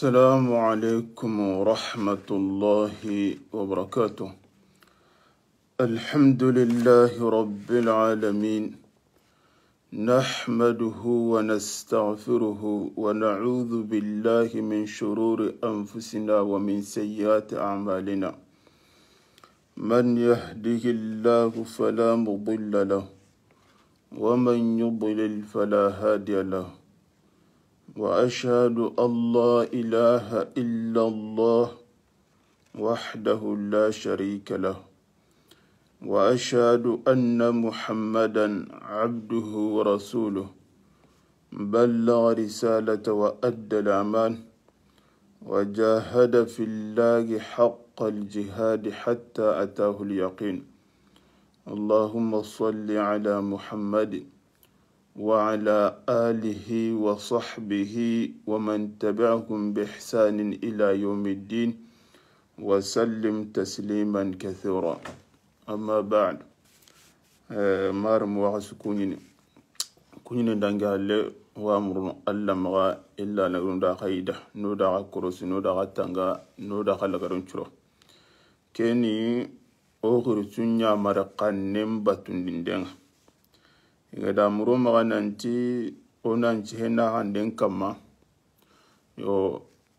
السلام عليكم ورحمة الله وبركاته الحمد لله رب العالمين نحمده ونستغفره ونعوذ بالله من شرور أنفسنا ومن سيئات أعمالنا من يهده الله فلا مضل له ومن يضلل فلا هادي له واشهد ان لا اله الا الله وحده لا شريك له واشهد ان محمدا عبده ورسوله بلغ رساله وادى الامان وجاهد في الله حق الجهاد حتى اتاه اليقين اللهم صل على محمد وعلى آله وصحبه ومن تبعهم بإحسان إلى يوم الدين وسلم تسليما كثيرا أما بعد آه، مار موعس كونين كونين دانجال وامر الله مغا إلا نغن دا خيدة نو كروس نو تانجا تانغا نو دا خلقرون شرو كيني أغرسون يا مرقان نمبة دندنغ higadamuru maga nanti o nanti he handen kanma yo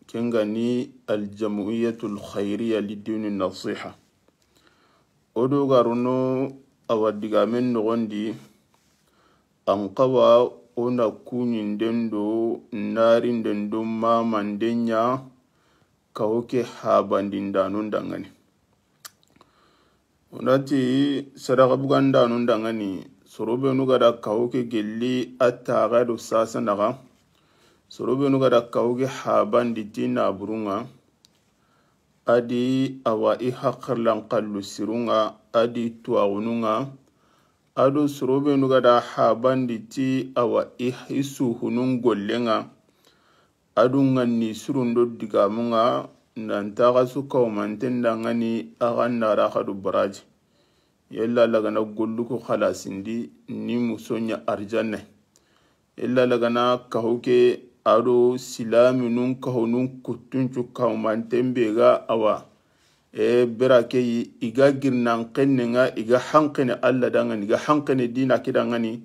kenga ni aljamuiyatu lkhayriya lidini nasiha wo do garuno awa digamen noxondi an xawa wo na kuɲinden do narinden do mamanden ɲa ka wo ke habandindanun dangani sadaka bugandanu dangani sorobenu gada kawuki gelli attagado sasa naga sorobenu gada kawuki habanditi naburunga adi awa i hakirlankallu sirunga adi tuwagununga ado sorobenu gada habanditi awa i suhunun gollenga adu ŋanni surundo digamunga nanta ga su kawumanten da ŋani aga nara kadu baraji yella lagana golluku halasindi ni muso ɲa arijanne lagana kahu ke ado silami nun kahu nun kuttuncu kahumanten be ga awa ee bera ke yi i ga girinankenne ŋa i ga hankene alla daŋani i ga hankene dina kidaŋani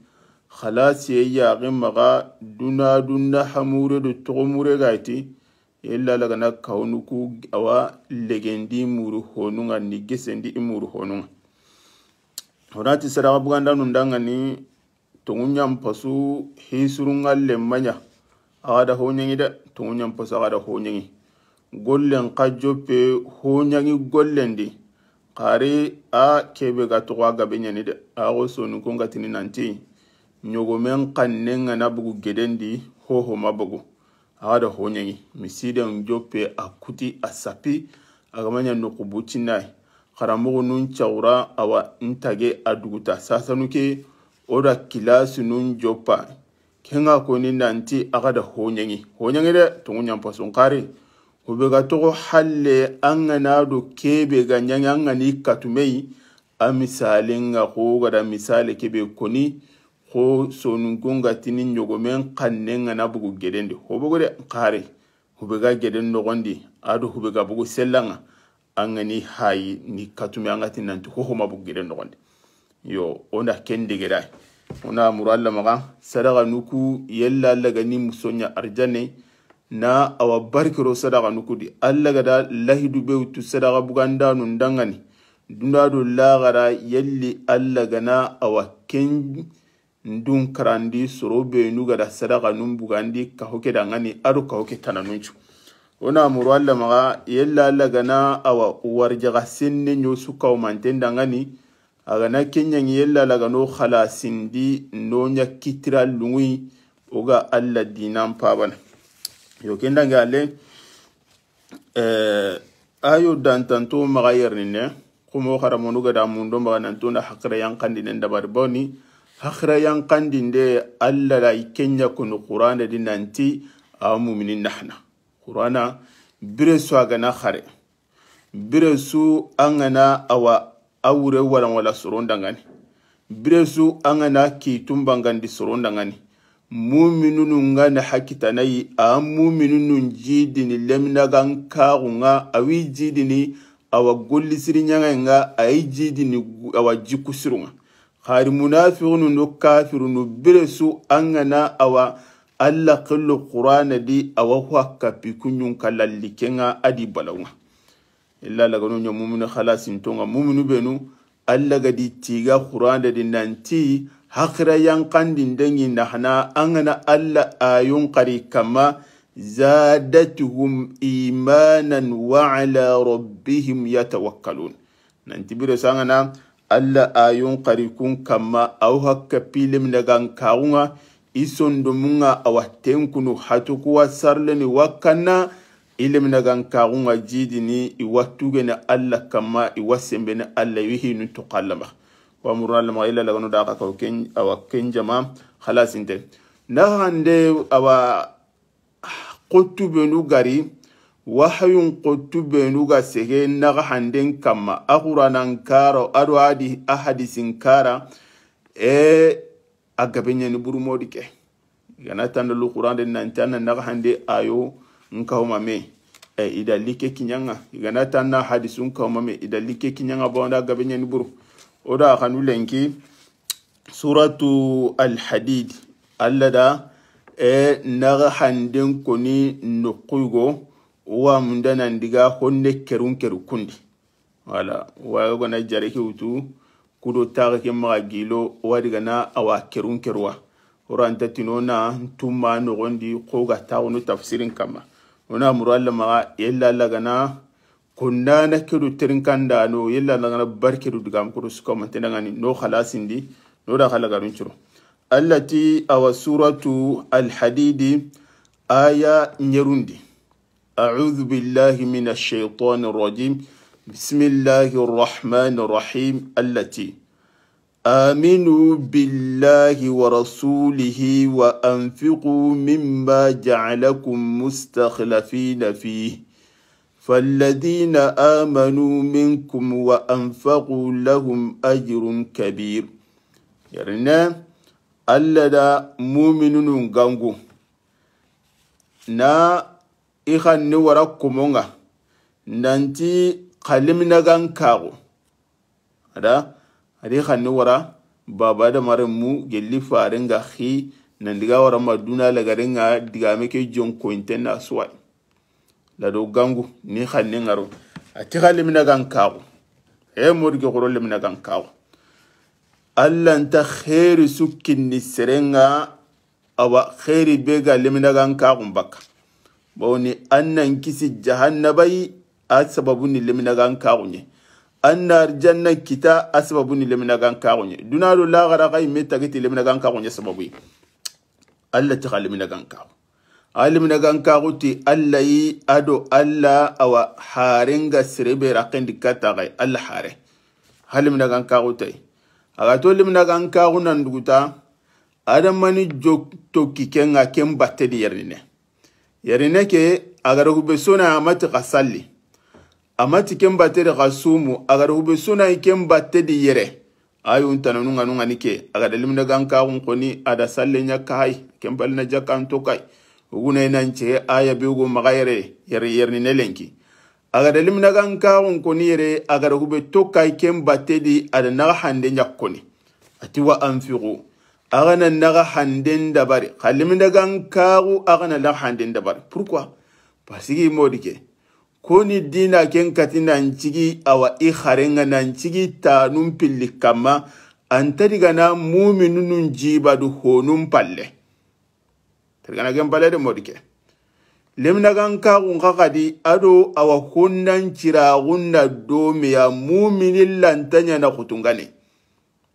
halasi ye yaxi maxa duna dunda hamure do toxomure gayti yella lagana kahunuku awa legendi muru honunga ni gesendi i muru honunga honati sadaka buganda num dangani tungu ñampasu hisurungalle maña axada hoñangi de tungu ñampasu axada hoñangi gollen xa joppe hoñangi gollen di xari a kebe ga toxo a gabe ñani de axo soni ko ngatini nanti ñogomen xannenga na bugu geden di hohoma bugu axada hoñangi misiden joppe a kuti a sapi agamaña nukubucinayi haramogo nun cawra awa n tage a duguta sasanuke wo da kilasi nun jopa kenga koni nanti aga da honyangi honyangi de tungu nyampasun kari hube ga togo halle an ga na do kebe ga nyangi an ga ni katumei a misalin ga ko ga da misali kebe koni ko sonunkun ga tini nyogomen kannen ga na bugu gedende hobe ga de kari hube ga geden nogondi ado hube ga bugu sellanga an ga ni hayi ni katume an ga ti nanti hohoma bu gire nogondi yo onda ken digira ona muru alla maga sadaka nuku yella alla ga ni musonya arjane na awa barkiro sadaka nuku di alla ga da lahidu be utu sadaka buganda nun dangani dunda do lagara yelli alla ga na awa ken ndun karandi soro be nu ga da sadaka nun bugandi ka hoke da ngani adu ka hoke tananunchu una muru alla maga yella alla gana awa warjaga sinni ɲu sukkaw manten dangani agana kenɲangi yella alla gano halasindi noɲa kitira lunŋui oga alla dinan pabana yo kendange alle eh, ayo dantanto maga yerninne kumo haramonu da mundo maga nantona hakira yankandinen dabari bawni hakira yankandinde alla la i kenɲa kunu qur'ana di nanti a mumini nahna kurana bire su a gana hare bire su an gana awa aure walan wala soron dangane bire su an gana kiitun bangandi soron dangani gane hakita na yi a ni jidini gan kagu nga awi jidini awa gollisiri ɲaŋayi nga ayi jidini awa jikusiru nga xari munafiqunu no kafirunu bire su an gana awa Allah kello qur'ana di awa huwa fi kunyun kalalli kenga adi balawa. illa lagano nyo mumunu khalasin tonga mumunu benu alla gadi tiga qur'ana di nanti hakira yankandin dangi nahana angana Allah ayun qari kama zadatuhum imanan wa ala rabbihim yatawakkalun nanti bila sangana Allah ayun qari kun kama au hakka pilim nagan kawunga dumunga awa tenkunu ni sarleni wakanna ilimina gan kaxunga ni iwa tugene allah kama iwasembe ni allah wihi hinu tuqallama wamuruna lamaxa ila lagano daxa ken, awa kenjama halasinte naxande awa qottubenu gari wahayun qottubenu ga sege naxa handen kamma a xuranan karo aɗo adi a hadisin kara e eh, agabe ñani ɓurumodi ke gana tandalu qurande nanti anna naxahande ayo nkawma me e ida like kiñanga igana tanna hadisu nkawma me ida like kiñanga bonda agabe ñani ɓuru oda xanu lenki suratu alhadid allah da e, naga naxahanden koni noquygo wa mundanandiga honne kerun keru kundi wala wayogona jareki wutu kudo taga ke maga gilo wadiga na awa kerun kerwa ta tino na tumma nogondi koga tagono tafsirin kama wona muru alla maga yella lagana kundana kedu terin kandano yella lagana barkedu digam kudo suka ni no no da khala garun ciro allati awa suratu alhadidi aya nyerundi a'udhu billahi minash الشيطان rajim بسم الله الرحمن الرحيم التي آمنوا بالله ورسوله وأنفقوا مما جعلكم مستخلفين فيه فالذين آمنوا منكم وأنفقوا لهم أجر كبير يرنا ألدى مؤمنون غانغو نا إخان نورا نانتي na gan kago ada adi khanni wara baba da marin mu gelli farin ga khi nan diga wara maduna garin ga diga meke jon kointe na suwa la do gangu ni khanni ngaro ati na gan kago e morgi goro limina gan kago allah nta khairu ni serenga awa khairu bega limina gan kago bakka bawni annan kisi jahannabai asababu ni leminagan kaxuɲe anna arjanna kita asababu ni leminagan kaxuɲe duna do laxara xa imme tagiti leminagan kaxuɲe sababu ye alla ti xa leminagan kaxu a leminagan kaxu ti alla yi ado alla awa harenga serebera xendi kataxay alla hare xa leminagan kaxu tay aga to leminagan kaxu nanduguta adamani jok tokki kenga ken battedi yerine yerine ke agadaku be sona amati xa salli amma ti ken batede xa sumu agada hube sunayi ken batedi yere ayun tana nunga nunga nike agada limda gan kaxun xoni ada salle ɲa kaxai ken palina jakkan to kai ugunayi nance aya beugo maxa yere yere yernine lenki agada limda gan kaxun koni yere agada hube to kai ken batedi ada naxa hande ɲa koni ati wa anfiqu agana naxa handen dabari xa limda gan kaxu agana naxa handen dabari pourquoi parce que imodike kuni dina ken kati nan nancigi awa i harenga nancigi tanun pilli kanma antarigana muminunun jibadu honun palle tarigana gen palle de modike lemnagan kaxun xa xadi ado awa hunnan ciraxun na domeya muminin lantaɲana xutungane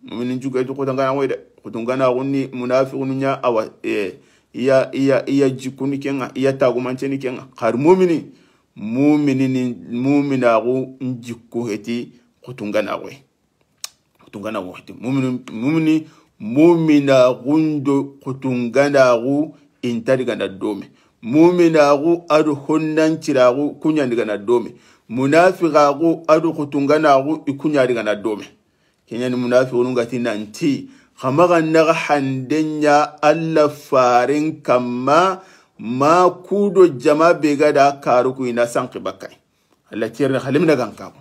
muminin jugeti xutanganaxoy de xutunganaxunni munafiqunu ɲa awa eh, iya iya iya jikkuni kenga iya tagumanceni kenga xari mumini muminago njiku heti kutunganagwe mumini muminagu ndo kutunganagu intarigana dome muminagu aru honnanciragu kunyandigana dome munafigagu aru kutunganagu ikunyarigana dome kenyani munafigu nungati nanti kamaga naga handenya alla faren kamma ma kudo jama be gada karu ku ina sanki bakai Allah kirna halim na ganka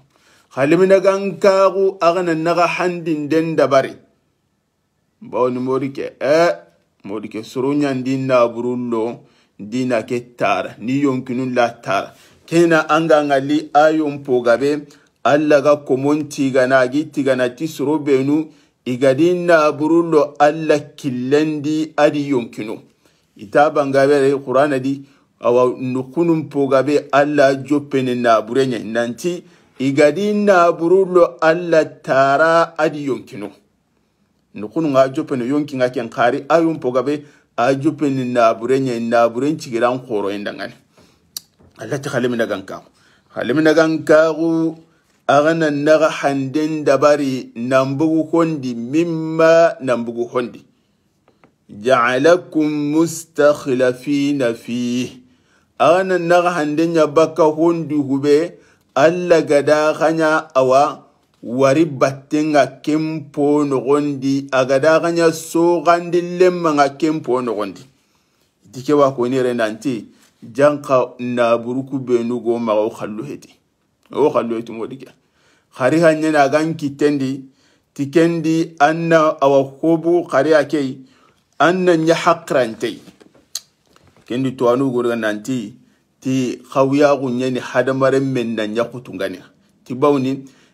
halim na ganka ku agana naga handin den da bare ba wani morike eh morike surunya na burullo dina ke tara ni yonkinu la tara kena anga ngali ayon pogabe Allah ga komon tigana gi tigana ti suro benu igadin na burullo Allah killendi adi yonkinu itabangabere qur'ana di awa nukunun pogabe alla joppene naburenye nanti igadi lo alla tara adi yonkino nukunu nga joppene yonki nga ken kari ayum pogabe a joppene naburenye naburen cigiran koro endangani allati halimina gankaku halimina gankaku agana naga handen dabari nambugu hondi mimma nambugu hondi jacalakum mustakhlafina fih aranan naxa xande ɲabakka xunduxube alla gada xaɲa awa wari battenga kenpo noxondi a gada xaɲa soxandi lemmanga kenpo noxondi dike wa koni re nanti janxa naburuku benugo maxa wo xallu heti wo xallu heti mo dike xari xa ɲena gan kittendi ti kendi anna awa xobu xari a kei annan ya hakrante kendi to anu gurga nanti ti gunye ni hadamaren min nan ya gani ti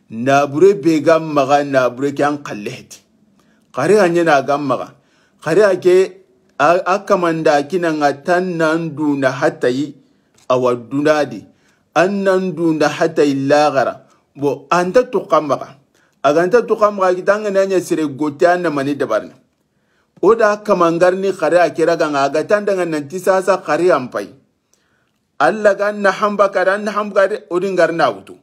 na bure be gammaga nabure ke an kallehti kare anye na gammaga kare ake akamanda kinan atan nan duna hatayi awadunadi annan dunda yi lagara bo anta tukammaga aganta tukammaga kitanga nanya sire gote anna mani dabarna Oda da kamangarni kare a kira ganga a gatan nan ti sasa kare an fai alla ga na hamba kada na hamba o odin gar na wutu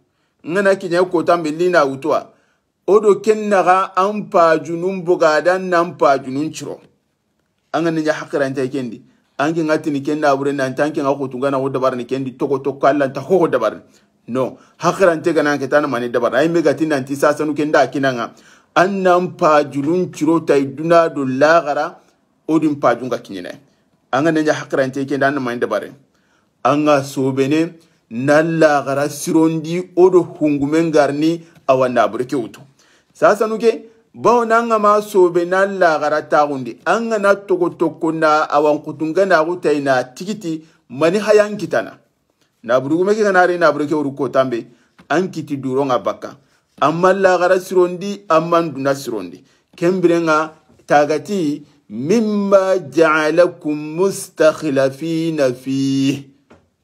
ngana kinya kota milli na wutuwa odo na naga an junun bugadan nan junun ciro an ganin ya hakiran ta kendi an kin atini ken na burin nan tankin ako tunga na wuda barni kendi toko toko Allah ta ho da barni no hakiran ta ganan ke tan mani da barni ai mega tin nan ti nu ken da kinanga an nan pajulun ciro ta duna do lagara odin pajun ka kinyina an ga nan ya hakran te ke dan mai dabare an ga sobene na lagara sirondi odo hungumen garni awanda burke wuto sasa nuke bawo an ga ma sobe na lagara ta gundi an ga na togo na awan kutunga na gutai na tikiti mani hayan kitana na burugu meke kanare na burke wuruko tambe an kiti duron abaka amman lagara sirondi amman duna sirondi kembirenga tagati mimma jaalakum mustakhlafina fih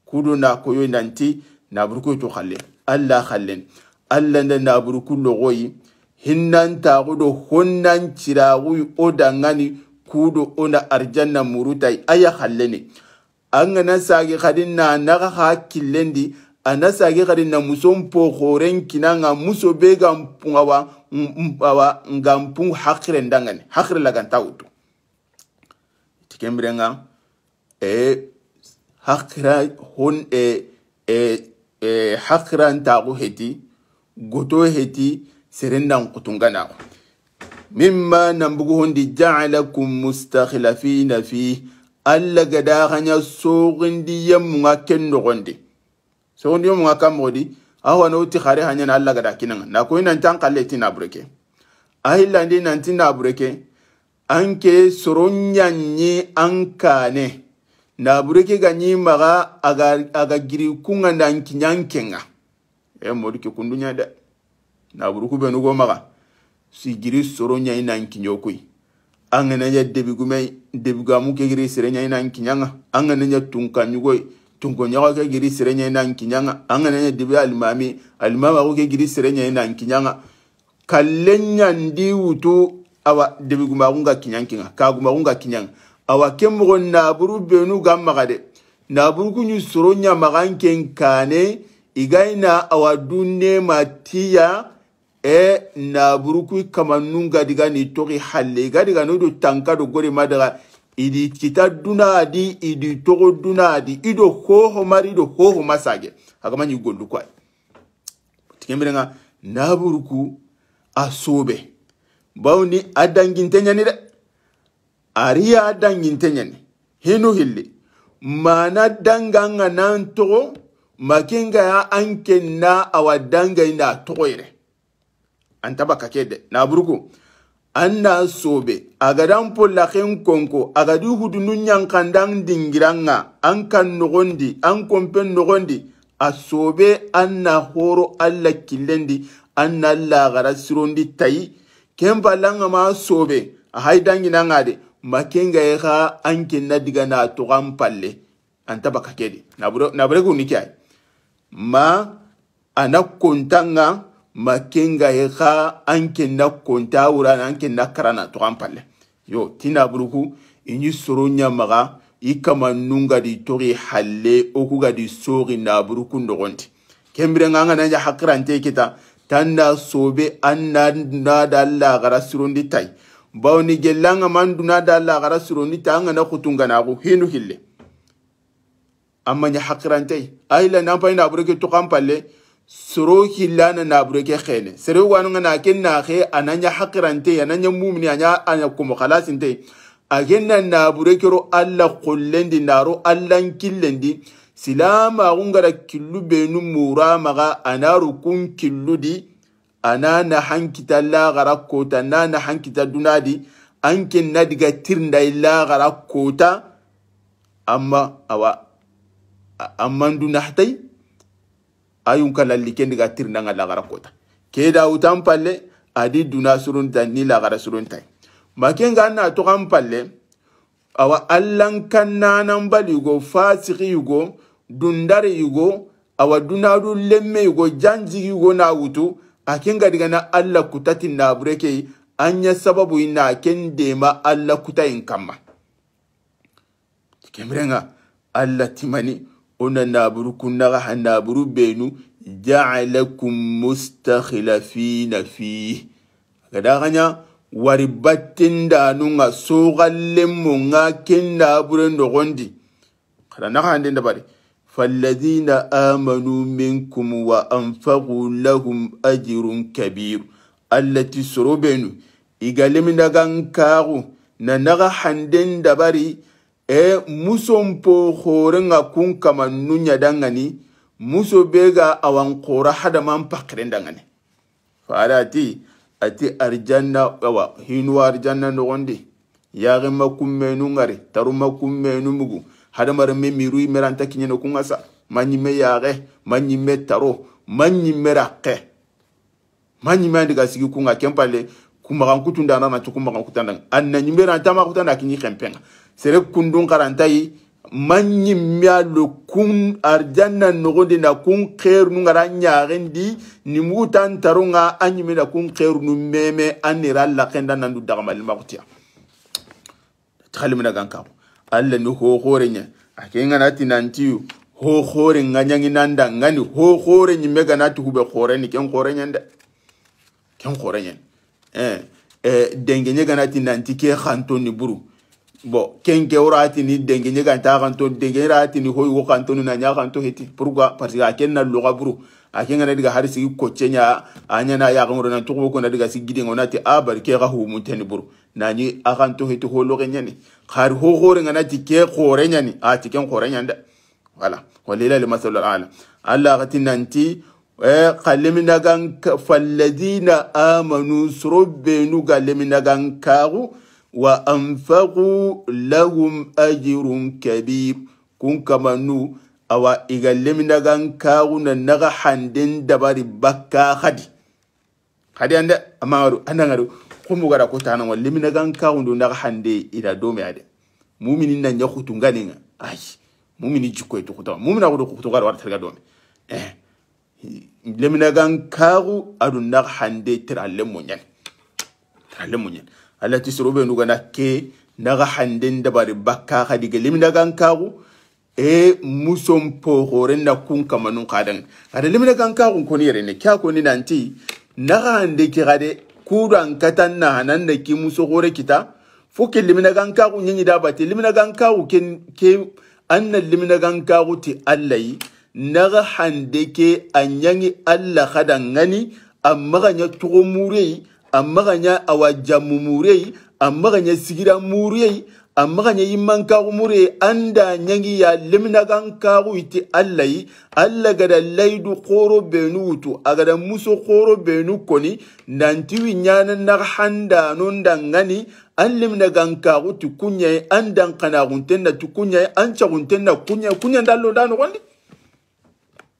kuduna koyo nanti naburukoy to khalle alla khallen alla nda naburuku logoyi hinnantaxudo honnanciraxuy o dangani kudo ona arjanna murutai aya khallene an gana sage khadin na naga ha killendi a na sage xadi na muso n po xoren kina nga muso be ga awa awa nga npun haxire ndangani haxire laganta wutu tikembirenga e haxira hon e e e haxira ntaxu heti goto heti seren dan xutunganaxu mimma nambugu hondi jacalakum mustaxilafina fi allah gada xanya soxindi yemunga ken noxondi so ndiyo mu ngaka modi awa no ti khare hanya na Allah gada kinanga na ko ina tan kale ti na bureke ahilla ndi nan ti na ke anke soronya nyi ankane na bureke ga nyi maga aga aga giri kunga nan kinyankenga e modi ke kundunya da na buruku be nugo maga si giri soronya ina kinyokui angana ya debigume debigamu ke giri sirenya ina kinyanga angana ya tunka nyugoi tunko nyaga ke giri sirenya ina nkinyanga angana ne dibi almami almama ko ke giri sirenya ina nkinyanga kallenya ndi wutu awa dibi guma kunga kinyankinga ka guma kunga kinyanga awa kemgo naburu benu gamma de naburu kunyu soronya maganken kane igaina awa dunne matiya e naburu ku kamanunga diga toki halle ga diga tanka do gore madaga idi kita dunadi idi togo dunadi ido hoho mari ido hoho masage hakamani ugondu kwa tikembere nga naburuku asobe bau ni adangin tenyani da ariya adangin tenyani hinu hilli mana danga nga nantogo makinga ya anke na awadanga ina togo ire antaba kakede naburuku naburuku an na sobe a gadan pollaken konko a gadi hudunu ɲankandan dingiran ga an kan nogondi an konpen nogondi a sobe an na horo allah killendi an na lagara sirondi tayi ken ballan ga ma sobe a haidanginan ga de ma ken ga ye xa an kinna diga na togan palle an taba ka kedi naburekuni ke ay ma a na kontan ga makenga ye xa an kenda konta wurana an kenda karana toxo an palle yo tina buruku iñi soro ɲamaxa i kama nun gadi toxi halle wo ku gadi soxi naburuku noxonti kenbirenga an ga nanja hakirante kita tan da sobe an na na da lagara sirondi tai bawo ni gellanga man duna da lagara sirondi ta an ga na kutunga na ku hinu hille amma nya hakirante ayla nan pa ina buruke to kan palle soro nabure ke khene sere wanu na ke khe ananya hakirante nanya mumini anya anya kumo halasinte agenna naburekero allah qollendi naro allah nkillendi silamaxungara killu benu maga ana kun killudi ana la gara kota na hankita dunadi an kenna diga illa gara kota amma awa ammandu naxtai ayun ka lalli kendi ga tirna nga lagara kota ke da utan palle adi duna surunta ni lagara surunta maken ga na to kan palle awa allan kannanan bali yugo fasiki yugo dundare yugo awa dunadu lemme yugo janjigi yugo na wutu aken ga diga na allah kutati na bureke anya sababu ina ken dema allah kuta in kamma kemrenga allah timani ona naburu kunnaga ha naburu benu jaalakum mustakhilafina fihi agada ganya wari batten nga ga sogallen mu ga ken naburen dogondi kada nagahanden dabari fallazina amanu minkum wa anfagu lahum ajirun kabiru allati soro benu igaleminagan kagu na naga handen bari. e musonpo horenga kun kama nunyadangani muso be ga awankora hadaman pakirendangani fara ati ati arjanna awa hinuwa arjanna nogondi yaxenma kunmenu ngari taruma kunmenu mugu hadamaren me miru imeranta kiɲeno kunga sa maɲime yaxe maɲime taro maɲimera xe maɲime andiga sigi kunga kenpale kumaxan kutundanana tu kumaxan kutandan annaɲimerantama kutanda kiɲi xenpenga sere kundun karanta yi manyi miya lo kun arjanna nogo de na kun kher nu ngara nyaagendi ni mutan tarunga anyi me da kun kher nu meme anira la kenda nandu daga mal makutiya tali alla nu ho hore nya akenga nati nanti ho hore nganya nginanda ngani ho hore nyi mega nati hube hore ni ken hore nyanda ken hore nyen eh eh dengenye ganati nanti ke khanto buru bon kenke orati ni denge nye kan ta kan to denge rati ni hoy wo kan to na nya kan to heti pourquoi parce que aken na loga buru aken na diga har ko chenya anya na ya kan na to ko na diga sigi dingo na ti abar ah, ke ga hu muteni buru na ni akan to heti ho loga nyani har ho gore ngana ti ke gore nyani a ti ken gore nyanda wala walila le masal al ala alla gatin nanti eh kallemi nagan falladina amanu surubbe nu gallemi nagan karu wa anfa ku lagum ajiurun kabiib kun kamanu awa iga liminagankaagu na nagahanden dabaliba kaadi. kaadi yan de amaari an taangariw ko mukarako taa na wa liminagankaagu ndo nagahande irra domi ade mun mi ni naan yahuutu nkane nka ayi mun mi ni jikonye tokko tokko mun mi naan yahuutu nkane warra taa irra domi liminagaankaagu adu nagahande tiraale monye tiraale monye. ti sirobe nuga na ke naga handen bari bakka kadi gelim daga nkagu e musom po horen na kun kamanun kadan kada lim daga nkagu koni yare ne kya ni nanti naga hande ki gade kudu an katan na hanan da ki muso hore kita fo ke lim daga nkagu nyanyi da bati lim daga nkagu ke ke anna lim daga nkagu ti allahi naga hande ke anyangi allah kadan ngani amma ganya tugo mure. amma ganya awajammu murei amma ganya sigira murei amma ganya yimman kagu mure anda nyangi ya limna kan kagu iti allahi alla gada laidu koro benu wutu agada muso koro benu koni nantiwi nyana nag handano ndangani an limna kan kagu ti kunyai an dankanaguntenna ti kunyai an kunya kunyai kunyai ndallo da nogondi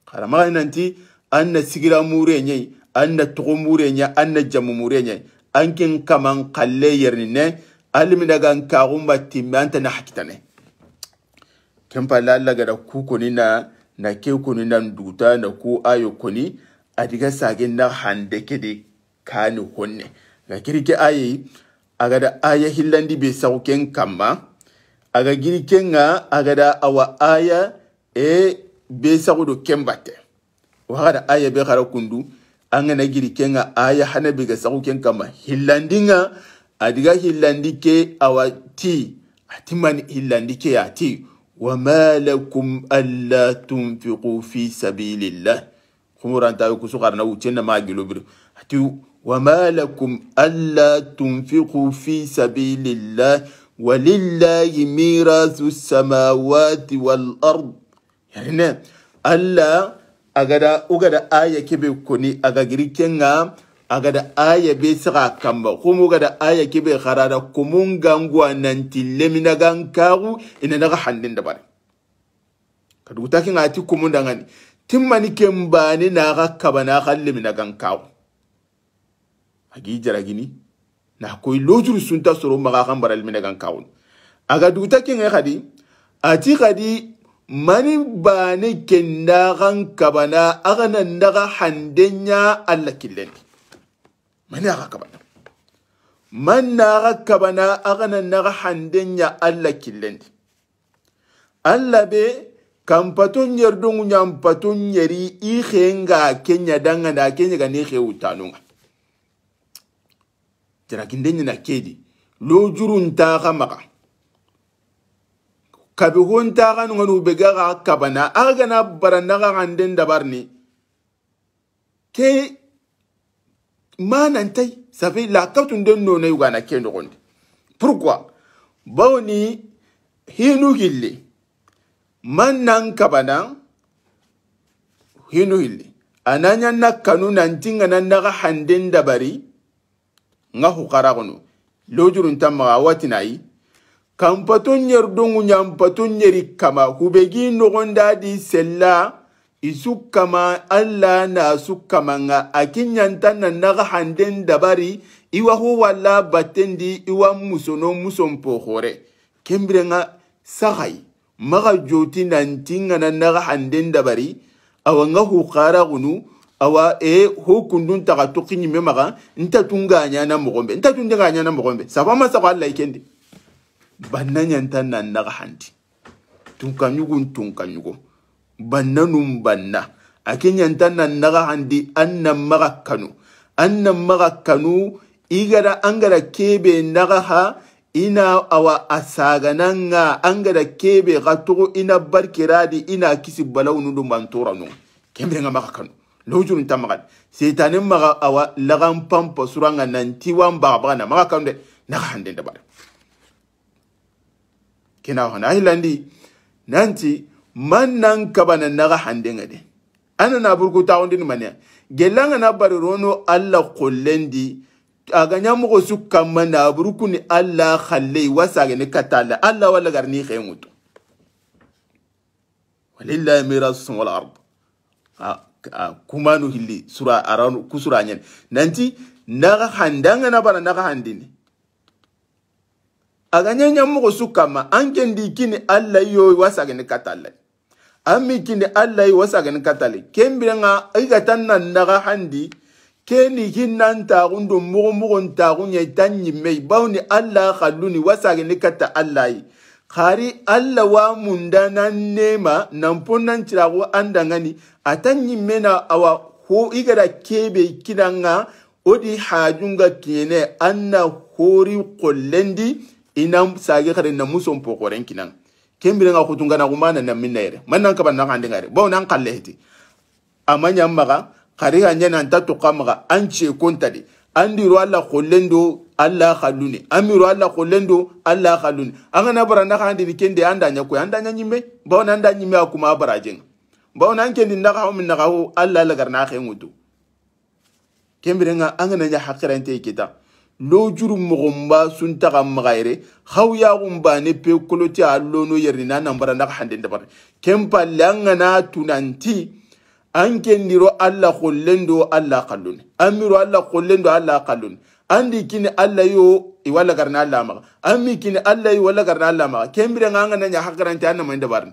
haramaga nanti an na sigira mure nyai anna togomure ɲa anna mure ɲa an kin kaman kalle yerni ne daga n kaxunba timbe an tana ne kin palla alla gada ku koni na na ke koni na duta na ku ayo koni diga sage na hande kedi kani honne ga kirke aye agada aya hillandi be sauken kamma aga girken ga da awa aya e be sagudo te wa aya bai kara kundu angana giri kenga aya hane biga saku ken kama hilandinga adiga hilandike awati atiman hilandike ati wama lakum alla tunfiqu fi sabilillah kumuranta ku sukarna wucenna magilobiri ati wama lakum alla tunfiqu fi sabilillah ولله ميراث السماوات والأرض يعني ألا agada ugada aya kebe kuni aga girikenga agada aya be saka kamba kuma ugada aya kebe harada kumunga gangwa nanti lemina gankaru ina naga handin da bare kadugu takin ati kumun dangani timmani kembani naga kaba naga lemina gankaru agi gini na koy lojuru sunta soro maga kan bara lemina gankaru aga dugu takin hadi ati hadi mani bani kan kabana na ndaga handenya allah killendi mani aga kabana man aga kabana na ndaga handenya allah killendi allah be kan paton yerdungu ñan paton yeri i xenga kenya danganda kenyagani xe kindenya na kedi lo juruntaxa maxa kabi huntaxa nunganu begaxa kabana axa gana barandaxaxan den dabarni ke manantai safe lakatun den nona yugana ke noxondi pourquoi bawni hinu hille man nan kabana hinu hille ananya na kanu nantinga na naga handen dabari nga hukara gono lojurun tamma watinayi kan pato nyɛri dongu nyan pato nyɛri kama ku be gi nɔgɔnda di sɛlla i su kama alla na su kama ŋa a ki ɲanta na naga handen dabari i wa ho walla batten di i wa musono muson pohore kembire ŋa sagai maga joti nanti ŋa na naga handen dabari awa ŋa hu kara gunu awa e ho kundun taga to kiɲime maga nta tun ga ɲana mɔgɔn be nta tun de ga ɲana mɔgɔn be saba ma sago alla i kende banna ɲanta na naga handi tunkanɲugun tunkanɲugo banna nun banna a ke ɲanta na naga handi an na maga kanu an na maga kanu i kebe naga ina awa asagananga saganan ga kebe ga ina barkiradi ina kisi balaw nu do mantora nu kembere ga maga kanu maga awa lagan pampa suranga nanti wan baga baga na maga kanu de naga kina hona ahilandi nanti man nan kabana naga handenga de ana na burku tawundi mane gelanga na bari rono alla kollendi aga nyamugo su kamma na burku ni alla khallei wasage ne katala alla wala garni khengutu walillahi mirasu sama wal ard kumanu hilli sura aranu kusura nyen nanti naga handanga na bana naga handini akanyanyamuko sukama ankendi ikini allahi yo wasakini katalai ami kini allahi wasakini katali kembiranga ikatan nandaga handi keni hinnan taxundo moxomoxon taxuɲa tan ɲimmei bawo ni allah xalluni wasagini kata allahi xari allah wa mundana nema nanpon nan ciraxu an dangani atan ɲimme na awa ho i gada kebe kinanga wo di hajunga kiyene an na hori xollendi ina sage kare na muson pokoren kinan kembe nga kutunga na kumana na minere manan kaba banan kande ngare bawo nan kalle hiti amanya maga kare anya nan tatu kamaga anche kontadi andi ro alla kollendo alla khaluni amiro alla kollendo alla khaluni anga na bara na kande ni kende anda nya ko anda nya nyimbe bawo nan anda nyime akuma barajin bawo nan kende ndaka ho min ndaka ho alla la garna khengutu kembe nga anga na nya hakirante kita lojuru mogonba suntaxa maxayere xaw ne pe koloti a lono bara na nanbarandaxa handen dabari ken palle an gana tunanti an kendiro allah xollen do allah xalluni an miro allah xollen do andi kini alla yo iwalla garna alla ma an mi alla yo wala garna allah maxa ken birenga an nya ña an a namain dabarini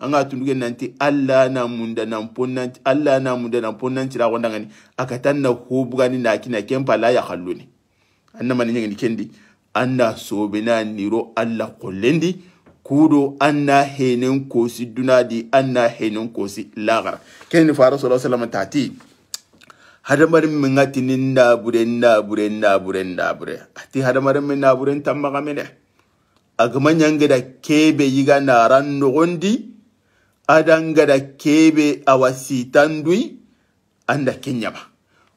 an ga tunduge nanti alla na munda nan ponnan alla na munda nan ponnan cira gondangani akatan na hobugani na kina kempa la ya khalluni annamani ñagandi kendi anna n'a niro alla kolendi kudo anna henen kosi dunadi anna henen kosi lagara ni kenni sallallahu alaihi wasallam tati hadamar min gatini nabure nabure nabure bure ati hadamar min tamma tammaga mene agama da kebe yiga naran nogondi adangada kebe awa sitanduy anda ba.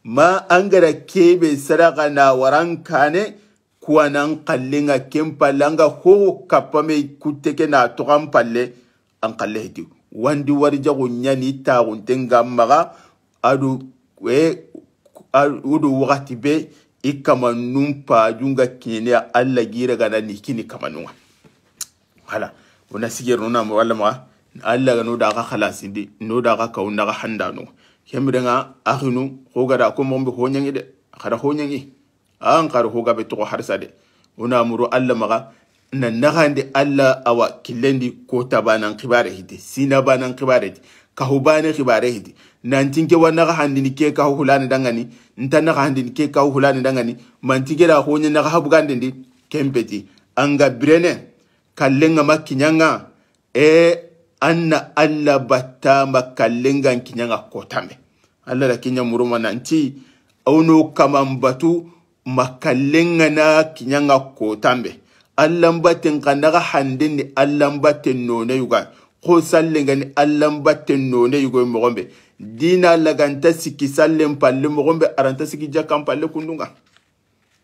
ma angara kebe sadaka na waran kaane kuwa nan kalle nga ken palle an ga hoho kappa me kutteke na togan palle an kalle heti wandi warijago ɲani tagunten ga maga adu e udu wakati be i kamannun pajun ga kiɲeniya alla gira gana ni kini kamannun ga wala wona sigirnuna mo alla maga alla ga noo da ka halasindi no da kembirenga axinu gada ko moxonɓe xoñangi de xara xoñangi an xar gabe toxo harsa de wona muru allah maxa na naxande allah awa killendi kota banan xibare hiti sina banan xibare hiti kahu bane xibare hiti nantinke wa naxa handini ke kahu hulani dangani nta naxa handini ke kahu hulani dangani mantigeda xoña naxa habugandendi kempeti anga birene kallenga ma kiñanga e eh, anna alla battama kallengan kiñaga kotame allah la kiña muruma nanti awno kaman batu ma kallengana kiñaga kotambe allanbatten kanaga handen ni allanbatten none yuga ko sallenga ni allanbatten none yugoy mogonɓe dina laganta siki sallen palle mogonɓe aranta siki jakkan palle kundunga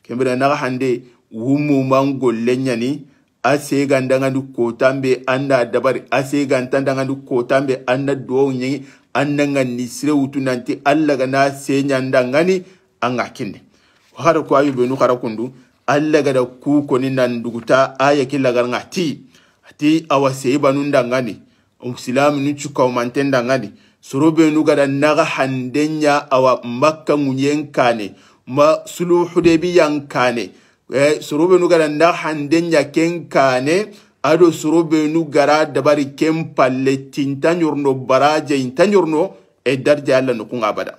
kembira naga hande wumuman golle ñani ase kota mbe anda dabari ase kota mbe anda duwawu ñeŋi anda nga nisire wutu nanti alla ga na se ñandangani anga kinde hara ko ayu nu hara kundu alla ga da ku koni nan duguta aya kila gar nga ti ati awa se banu ndangani usilamu nu cuka manten ndangani soro benu ga da naga handenya awa makka ŋuyen kane ma suluhu de bi yan kane eyi eh, surubenu gara nda handenya ken kane ado surubenu gara dabari ken palle tinta yurno baraje inta yurno e darje allah nuku abada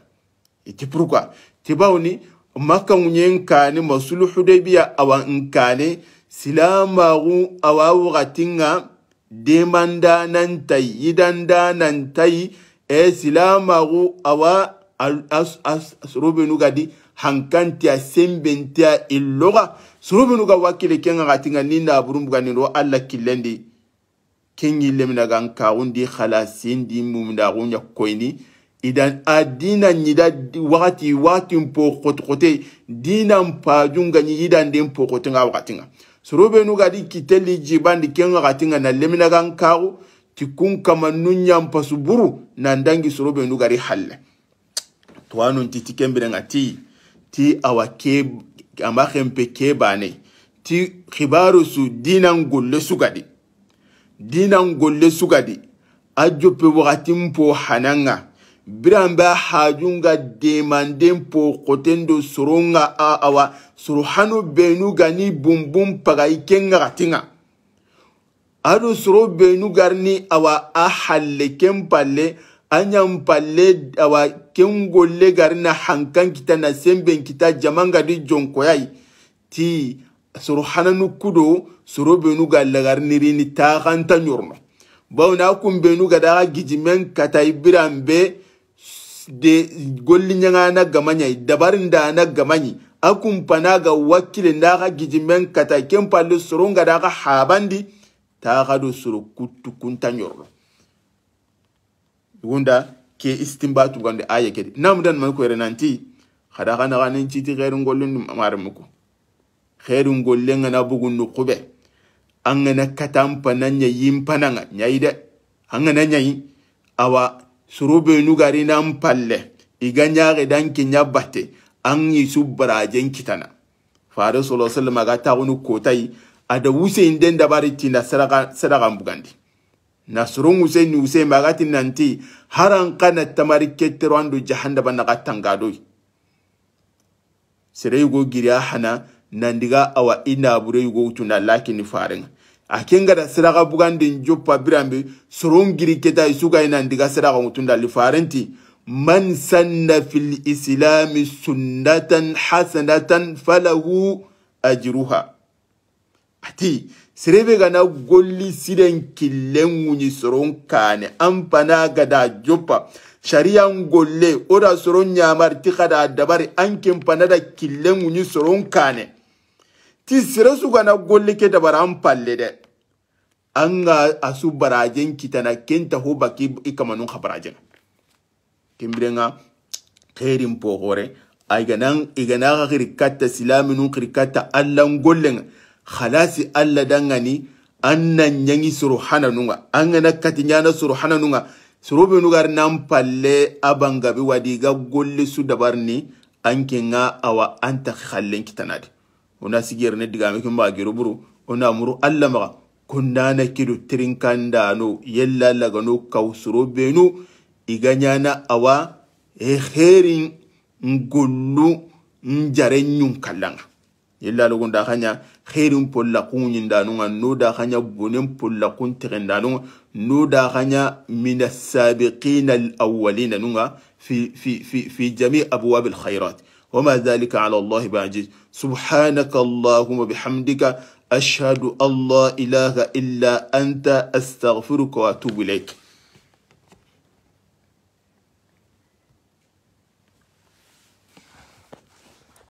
iti pourqui tibawni makka wuñen kane masulhudebiya awa nkane silamaxu awa waxatinga demanda nanta yidanda nantayi e silamaxu awa a surubenu gadi hankanti a sembenti a illoga sunu binu ga wakile kenga ga tinga ninda burumbuga nindo alla killendi kengi lemina ga nkagundi khalasindi mumda gunya koyni idan a dina ɲida wagati wagati npo kotokote dina npajun ga ɲi yidanden po kotenga wagati ga soro be nu gadi kiteli jibandi ken wagati ga na lemina ga nkagu ti kun kama nu ɲanpasu buru na ndangi soro be nu gadi halle towanun ti ti kenbire ga ti ti awa ke amba xempe keɓane ti xibaru su dinan golle sugadi dinan golle sugadi a joppe waxatin po hananga biran be a hajunga demanden po xoten do soronga a awa soro hanu benu ga ni bunbun paga i ken ŋaxatinga ado soro benu gari ni awa a halle ken palle anyan palle awa ken golle gari na hankan kita na semben kita jaman gadi jonkoyai ti soro hananu kudo soro benu ga lagar niri ni ta hanta nyorma bawo na kun benu ga daga gijimen kata ibiran be de golli nyanga na gamanya dabarin da na gamanyi akun pana ga wakilin da ga gijimen kata ken palle ga daga habandi ta gado soro kutu nyorma wunda ke istimba gande aya kedi namdan man ko nanti khada kana ganin citi khairun gollun mar muko khairun ngolle ngana bugun nu kube an katam katampa nan yayin pananga nyayi de an na yi awa surube nu gari nan palle iganya re dan kinya batte an yi jen kitana faru sallallahu alaihi wasallam ga ta wani kotai a da inden da bari tinda sadaka sadaka bugandi nasrun huseini husein bagati nanti haran kana tamari kettero ando jahannaba naga tangadoi sere yugo giriya hana nandiga awa ina bure yugo tuna lakini farenga akenga da siraga bugande njoppa birambe soron giri keta isuga ina ndiga siraga mutunda lifarenti man sanna fil islami sunnatan hasanatan falahu ajruha ati serebe na golli siren killen ŋuɲi soron kaane an fana gadaa joppa shariyan golle o da soron ɲamari ti kada dabari an ken fana da killen ŋuɲi soron kaane ti sire su gana golli ke dabara an palle dɛ an ga a su barajen kitana ken taho baki i kamanun ka barajen kimbirenga xeerin pohore igana xiri katta silaminun xiri katta allan gollenga halasi allah dangani annan yanyi suru an gana kati nyana suru nunga suru bi nugar nan palle abanga bi wadi ga golli su an anke nga awa anta khallen kitanadi una sigir ne diga mikin ba giru buru una muru allah maga kundana kidu trinkanda no yella laga no kaw suru be nu na awa e kherin ngollu njare nyun kallanga yella lugunda khanya خيرن بولا كون يندانون نودا خنيا بونم بولا كون تغندانون نودا خنيا من السابقين الأولين نونا في في في في جميع أبواب الخيرات وما ذلك على الله بعجز سبحانك اللهم بحمدك أشهد الله إله إلا أنت أستغفرك وأتوب إليك